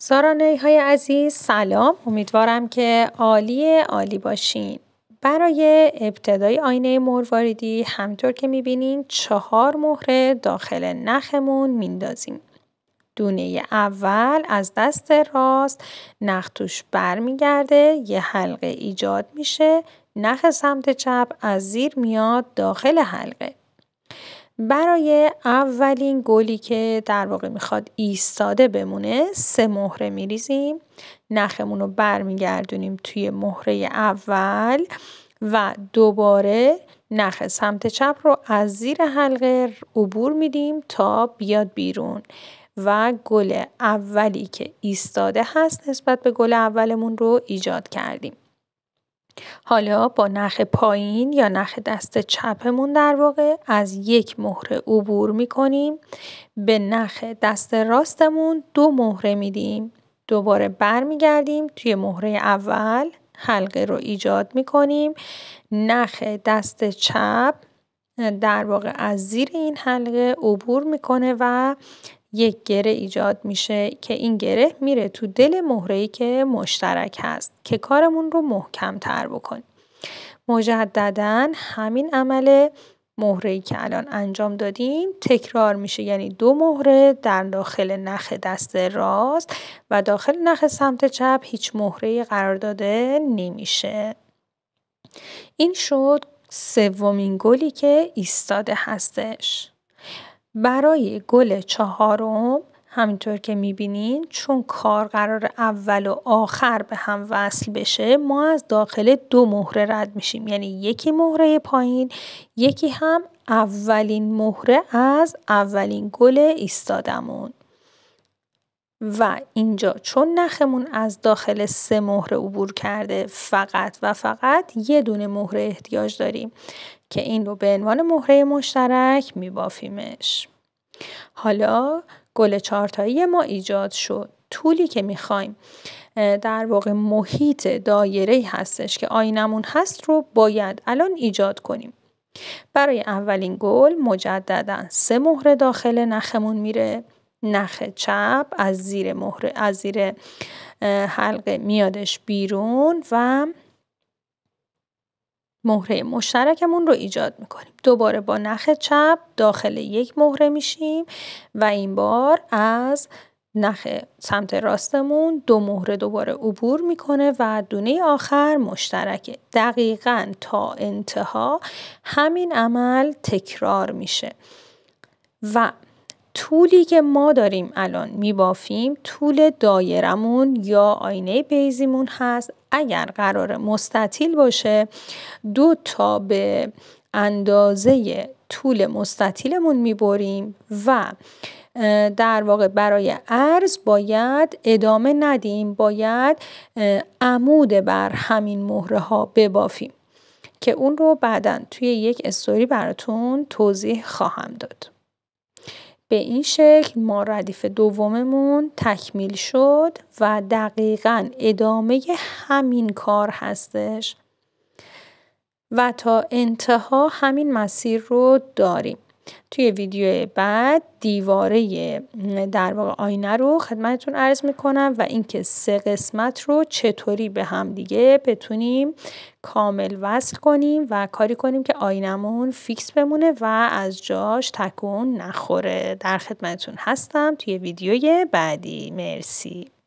سارانه های عزیز سلام امیدوارم که عالی عالی باشین برای ابتدای آینه مرواریدی همطور که میبینین چهار مهره داخل نخمون میندازیم دونه اول از دست راست نخ توش برمیگرده یه حلقه ایجاد میشه نخ سمت چپ از زیر میاد داخل حلقه برای اولین گلی که در واقع میخواد ایستاده بمونه سه مهره میریزیم نخمون رو برمیگردونیم توی مهره اول و دوباره نخ سمت چپ رو از زیر حلقه عبور میدیم تا بیاد بیرون و گل اولی که ایستاده هست نسبت به گل اولمون رو ایجاد کردیم حالا با نخ پایین یا نخ دست چپمون در واقع از یک مهره عبور میکنیم به نخ دست راستمون دو مهره میدیم دوباره برمیگردیم توی مهره اول حلقه رو ایجاد میکنیم نخ دست چپ در واقع از زیر این حلقه عبور میکنه و یک گره ایجاد میشه که این گره میره تو دل مهره‌ای که مشترک هست که کارمون رو محکم تر بکنیم مجددا همین عمل مهره‌ای که الان انجام دادیم تکرار میشه یعنی دو مهره در داخل نخ دست راست و داخل نخ سمت چپ هیچ مهره‌ای قرار داده نمیشه این شد سومین گلی که ایستاده هستش برای گل چهارم همینطور که میبینین چون کار قرار اول و آخر به هم وصل بشه ما از داخل دو مهره رد میشیم یعنی یکی مهره پایین یکی هم اولین مهره از اولین گل ایستادمون و اینجا چون نخمون از داخل سه مهره عبور کرده فقط و فقط یه دونه مهره احتیاج داریم که این رو به عنوان مهره مشترک میبافیمش حالا گل چارتایی ما ایجاد شد طولی که میخوایم در واقع محیط دایره هستش که آینمون هست رو باید الان ایجاد کنیم برای اولین گل مجددا سه مهره داخل نخمون میره نخ چپ از زیر مهره از زیر حلقه میادش بیرون و مهره مشترکمون رو ایجاد میکنیم دوباره با نخ چپ داخل یک مهره میشیم و این بار از نخ سمت راستمون دو مهره دوباره عبور میکنه و دونه آخر مشترکه دقیقا تا انتها همین عمل تکرار میشه و طولی که ما داریم الان میبافیم طول دایرمون یا آینه بیزیمون هست اگر قرار مستطیل باشه دو تا به اندازه طول مستطیلمون میبریم و در واقع برای عرض باید ادامه ندیم باید عمود بر همین مهره ها ببافیم که اون رو بعدا توی یک استوری براتون توضیح خواهم داد به این شکل ما ردیف دوممون تکمیل شد و دقیقا ادامه همین کار هستش و تا انتها همین مسیر رو داریم توی ویدیو بعد دیواره در واقع آینه رو خدمتتون عرض میکنم و اینکه سه قسمت رو چطوری به هم دیگه بتونیم کامل وصل کنیم و کاری کنیم که آینمون فیکس بمونه و از جاش تکون نخوره در خدمتتون هستم توی ویدیوی بعدی مرسی